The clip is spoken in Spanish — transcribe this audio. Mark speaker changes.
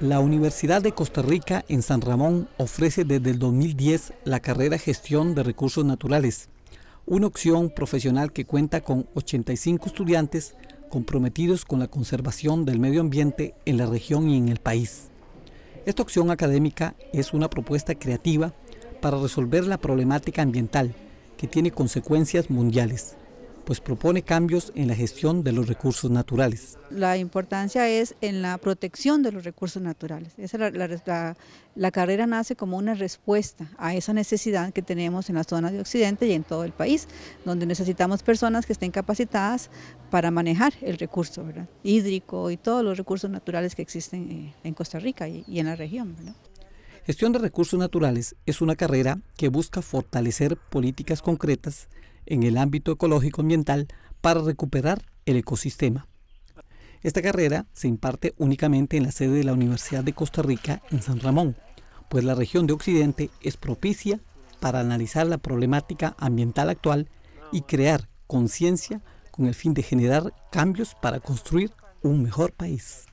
Speaker 1: La Universidad de Costa Rica en San Ramón ofrece desde el 2010 la carrera Gestión de Recursos Naturales, una opción profesional que cuenta con 85 estudiantes comprometidos con la conservación del medio ambiente en la región y en el país. Esta opción académica es una propuesta creativa para resolver la problemática ambiental que tiene consecuencias mundiales pues propone cambios en la gestión de los recursos naturales.
Speaker 2: La importancia es en la protección de los recursos naturales. la, carrera nace como una respuesta a esa necesidad que tenemos en las zonas de Occidente y en todo el país, donde necesitamos personas que estén capacitadas para manejar el recurso hídrico y todos los recursos naturales que existen eh, en Costa Rica y, en la región.
Speaker 1: Gestión de recursos naturales es una carrera que busca fortalecer políticas concretas en el ámbito ecológico ambiental para recuperar el ecosistema. Esta carrera se imparte únicamente en la sede de la Universidad de Costa Rica en San Ramón, pues la región de Occidente es propicia para analizar la problemática ambiental actual y crear conciencia con el fin de generar cambios para construir un mejor país.